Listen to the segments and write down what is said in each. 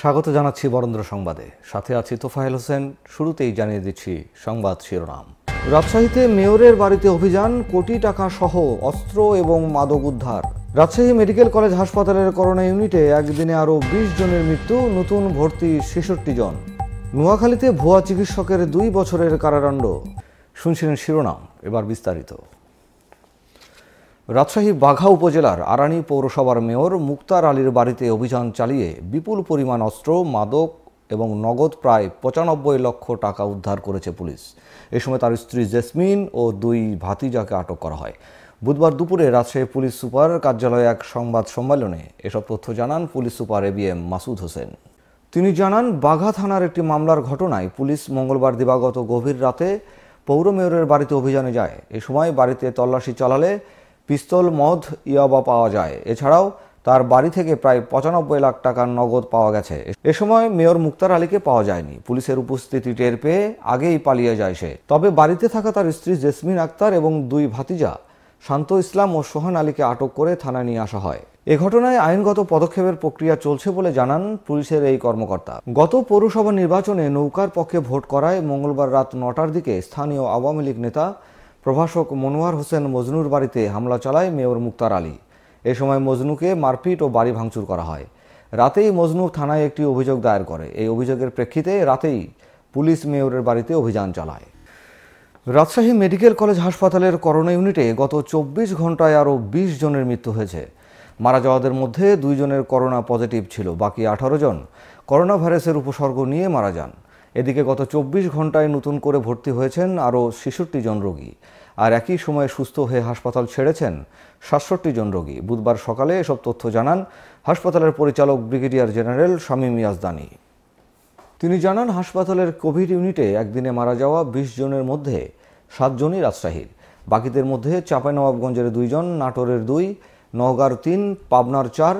স্বাগত জানাচ্ছি বরেন্দ্র সংবাদে সাথে আছি তোফায়েল হোসেন শুরুতেই জানিয়ে দিচ্ছি সংবাদ শিরোনাম রাজশাহীতে মেয়রের বাড়িতে অভিযান কোটি টাকা সহ অস্ত্র এবং মাদক উদ্ধার রাজশাহী মেডিকেল কলেজ হাসপাতালের করোনা ইউনিটে একদিনে আরও বিশ জনের মৃত্যু নতুন ভর্তি ছেষট্টি জন নোয়াখালীতে ভুয়া চিকিৎসকের দুই বছরের কারাদণ্ড শুনছিলেন শিরোনাম এবার বিস্তারিত রাজশাহী বাঘা উপজেলার আরানি পৌরসভার মেয়র মুক্তার আলীর বাড়িতে অভিযান চালিয়ে বিপুল পরিমাণ অস্ত্র মাদক এবং নগদ প্রায় পঁচানব্বই লক্ষ টাকা উদ্ধার করেছে পুলিশ এ সময় তার স্ত্রী জেসমিন ও দুই ভাতিজাকে আটক করা হয় বুধবার দুপুরে রাজশাহী পুলিশ সুপার কার্যালয়ে এক সংবাদ সম্মেলনে এসব তথ্য জানান police super A Masud Hossain তিনি জানান বাঘা থানার একটি মামলার ঘটনায় পুলিশ মঙ্গলবার দিবাগত গভীর রাতে পৌর মেয়রের বাড়িতে অভিযানে যায় এ সময় বাড়িতে তল্লাশি চালালে পিস্তল মদ ইয়াবা পাওয়া যায় এছাড়াও তার বাড়ি থেকে প্রায় পঁচানব্বই লাখ টাকার নগদ পাওয়া গেছে এ সময় মেয়র মুক্তার আলীকে পাওয়া যায়নি পুলিশের উপস্থিতি টের পেয়ে আগেই পালিয়ে যায় সে তবে বাড়িতে থাকা তার স্ত্রী জেসমিন আক্তার এবং দুই ভাতিজা শান্ত ইসলাম ও সোহান আলীকে আটক করে থানায় নিয়ে আসা হয় এ ঘটনায় আইনগত পদক্ষেপের প্রক্রিয়া চলছে বলে জানান পুলিশের এই কর্মকর্তা গত পৌরসভা নির্বাচনে নৌকার পক্ষে ভোট করায় মঙ্গলবার রাত নটার দিকে স্থানীয় আওয়ামী লীগ নেতা প্রভাষক মনোয়ার হোসেন মজনুর বাড়িতে হামলা চালায় মেয়র মুক্তার আলী এ সময় মজনুকে মারপিট ও বাড়ি ভাঙচুর করা হয় রাতেই মজনু থানায় একটি অভিযোগ দায়ের করে এই অভিযোগের প্রেক্ষিতে রাতেই পুলিশ মেয়রের বাড়িতে অভিযান চালায় রাজশাহী মেডিকেল কলেজ হাসপাতালের করোনা ইউনিটে গত চব্বিশ ঘন্টায় আরও বিশ জনের মৃত্যু হয়েছে মারা যাওয়াদের মধ্যে দুইজনের করোনা পজিটিভ ছিল বাকি আঠারো জন করোনা ভাইরাসের উপসর্গ নিয়ে মারা যান এদিকে গত চব্বিশ ঘন্টায় নতুন করে ভর্তি হয়েছেন আরও ছেষট্টি জন রোগী আর একই সময়ে সুস্থ হয়ে হাসপাতাল ছেড়েছেন সাতষট্টি জন রোগী বুধবার সকালে এসব তথ্য জানান হাসপাতালের পরিচালক ব্রিগেডিয়ার জেনারেল শামীম ইয়াজদানি তিনি জানান হাসপাতালের কোভিড ইউনিটে একদিনে মারা যাওয়া বিশ জনের মধ্যে সাতজনই রাজশাহীর বাকিদের মধ্যে চাঁপাইনবাবগঞ্জের দুইজন নাটোরের দুই নওগাঁর তিন পাবনার চার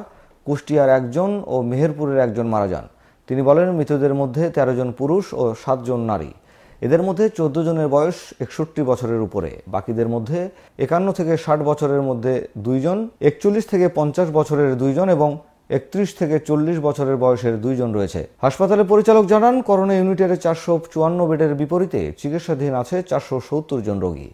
কুষ্টিয়ার একজন ও মেহেরপুরের একজন মারা যান তিনি বলেন মৃতদের মধ্যে ১৩ জন পুরুষ ও সাতজন নারী এদের মধ্যে চোদ্দ জনের বয়স একষট্টি বছরের উপরে বাকিদের মধ্যে একান্ন থেকে ষাট বছরের মধ্যে দুইজন একচল্লিশ থেকে পঞ্চাশ বছরের দুইজন এবং একত্রিশ থেকে চল্লিশ বছরের বয়সের দুইজন রয়েছে হাসপাতালের পরিচালক জানান করোনা ইউনিটের চারশো চুয়ান্ন বেডের বিপরীতে চিকিৎসাধীন আছে চারশো সত্তর জন রোগী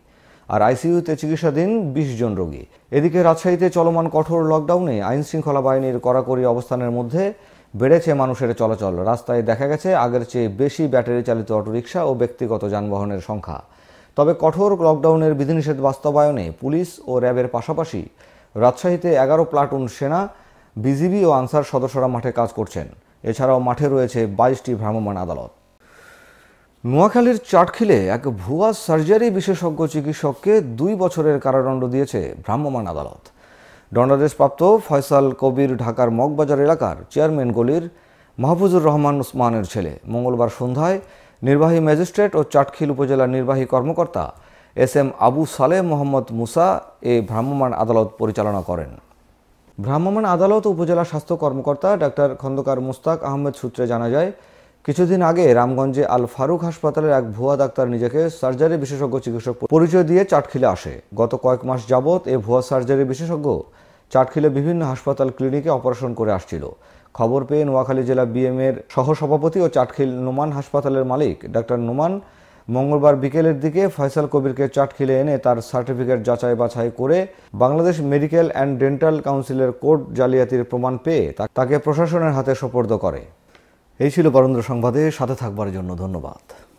আর আইসিইউতে চিকিৎসাধীন বিশ জন রোগী এদিকে রাজশাহীতে চলমান কঠোর লকডাউনে আইনশৃঙ্খলা বাহিনীর কড়াকড়ি অবস্থানের মধ্যে বেড়েছে মানুষের চলাচল রাস্তায় দেখা গেছে আগের চেয়ে বেশি ব্যাটারি চালিত অটোরিকশা ও ব্যক্তিগত যানবাহনের সংখ্যা তবে কঠোর লকডাউনের বিধিনিষেধ বাস্তবায়নে পুলিশ ও র্যাবের পাশাপাশি রাজশাহীতে এগারো প্লাটুন সেনা বিজিবি ও আনসার সদস্যরা মাঠে কাজ করছেন এছাড়াও মাঠে রয়েছে বাইশটি ভ্রাম্যমাণ আদালত নোয়াখালীর চাটখিলে এক ভুয়া সার্জারি বিশেষজ্ঞ চিকিৎসককে দুই বছরের কারাদণ্ড দিয়েছে ভ্রাম্যমাণ আদালত দণ্ডাদেশপ্রাপ্ত ফয়সাল কবির ঢাকার মগবাজার এলাকার চেয়ারম্যান গলির মাহফুজুর রহমান উসমানের ছেলে মঙ্গলবার সন্ধ্যায় নির্বাহী ম্যাজিস্ট্রেট ও চাটখিল উপজেলার নির্বাহী কর্মকর্তা এস এম আবু সালে মোহাম্মদ মুসা এ ভ্রাম্যমাণ আদালত পরিচালনা করেন ভ্রাম্যমাণ আদালত উপজেলা স্বাস্থ্য কর্মকর্তা ডাক্তার খন্দকার মুস্তাক আহমেদ সূত্রে জানা যায় কিছুদিন আগে রামগঞ্জে আল ফারুক হাসপাতালের এক ভুয়া ডাক্তার নিজেকে সার্জারি বিশেষজ্ঞ চিকিৎসক পরিচয় দিয়ে চাটখিলে আসে গত কয়েক মাস যাবৎ এ ভুয়া সার্জারি বিশেষজ্ঞ চাটখিলে বিভিন্ন হাসপাতাল ক্লিনিকে অপারেশন করে আসছিল খবর পেয়ে নোয়াখালী জেলা বিএমের সহসভাপতি ও চাটখিল নোমান হাসপাতালের মালিক ডাক্তার নোমান মঙ্গলবার বিকেলের দিকে ফয়সাল কবিরকে চাটখিলে এনে তার সার্টিফিকেট যাচাই বাছাই করে বাংলাদেশ মেডিকেল অ্যান্ড ডেন্টাল কাউন্সিলের কোর্ট জালিয়াতির প্রমাণ পেয়ে তাকে প্রশাসনের হাতে সোপর্দ করে এই ছিল বরেন্দ্র সংবাদে সাথে থাকবার জন্য ধন্যবাদ